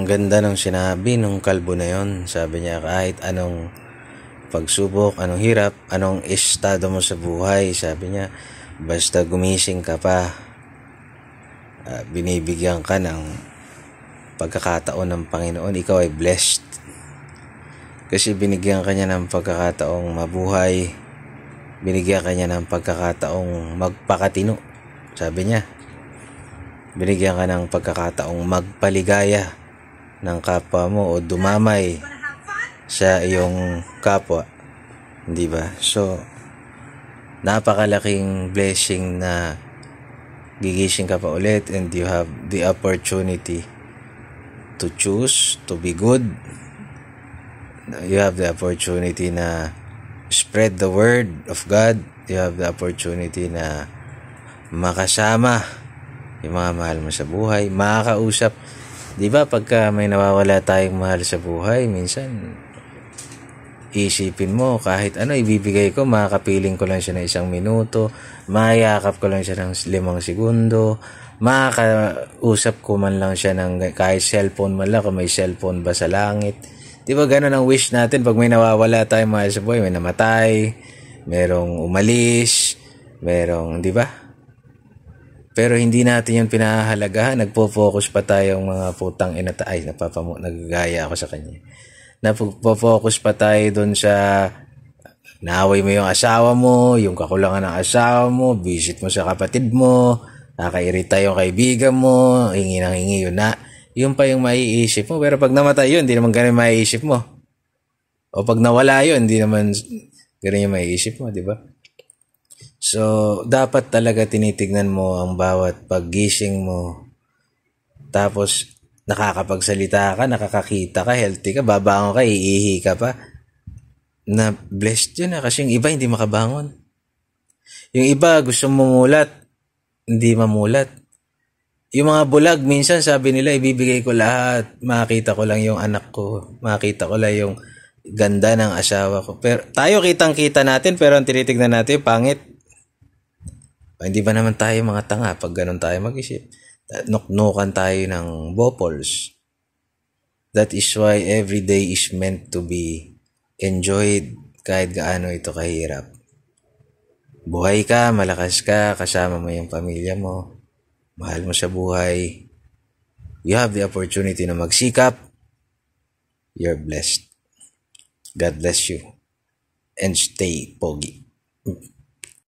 Ang ganda ng sinabi nung kalbo na yon. Sabi niya kahit anong pagsubok, anong hirap, anong estado mo sa buhay, sabi niya, basta gumising ka pa, uh, binibigyan ka ng pagkakataon ng Panginoon, ikaw ay blessed. Kasi binigyan kanya ng pagkakataong mabuhay, binigyan kanya ng pagkakataong magpakatino, sabi niya. Binigyan ka ng pagkakataong magpaligaya, ng kapwa mo o dumamay sa iyong kapwa. Di ba? So, napakalaking blessing na gigising ka pa ulit and you have the opportunity to choose to be good. You have the opportunity na spread the word of God. You have the opportunity na makasama yung mga mahal mo sa buhay, makakausap 'Di ba pagka may nawawala tayong mahal sa buhay, minsan iisipin mo kahit ano ibibigay ko, makakapiling ko lang siya ng isang minuto, mayakap ko lang siya ng limang segundo, makakausap ko man lang siya ng kahit cellphone man lang, kung may cellphone ba sa langit. Di ba ganun ang wish natin pag may nawawala tayo mahal sa buhay, may namatay, merong umalis, merong, di ba? Pero hindi natin yung pinahahalagahan. Nagpo-focus pa tayo mga putang ina. Ay, napapamo, nagagaya ako sa kanya. Nagpo-focus pa tayo doon sa naaway mo yung asawa mo, yung kakulangan ng asawa mo, visit mo sa kapatid mo, nakairita yung kaibigan mo, hingi ng hingi yun na. Yun pa yung maiisip mo. Pero pag namatay yun, hindi naman ganun maiisip mo. O pag nawala yun, hindi naman ganun yung maiisip mo, di ba? So, dapat talaga tinitignan mo ang bawat paggising mo. Tapos, nakakapagsalita ka, nakakakita ka, healthy ka, babangon ka, iihi ka pa. Na blessed yun na ah, kasi yung iba hindi makabangon. Yung iba gusto mumulat, hindi mamulat. Yung mga bulag, minsan sabi nila, ibibigay ko lahat. Makita ko lang yung anak ko. Makita ko lang yung ganda ng asawa ko. Pero tayo kitang-kita natin, pero ang tinitignan natin, pangit. Hindi ba naman tayo mga tanga pag ganun tayo mag-isip? Noknokan tayo ng bopols. That is why every day is meant to be enjoyed kahit gaano ito kahirap. Buhay ka, malakas ka, kasama mo yung pamilya mo, mahal mo sa buhay, you have the opportunity na magsikap, you're blessed. God bless you. And stay pogi.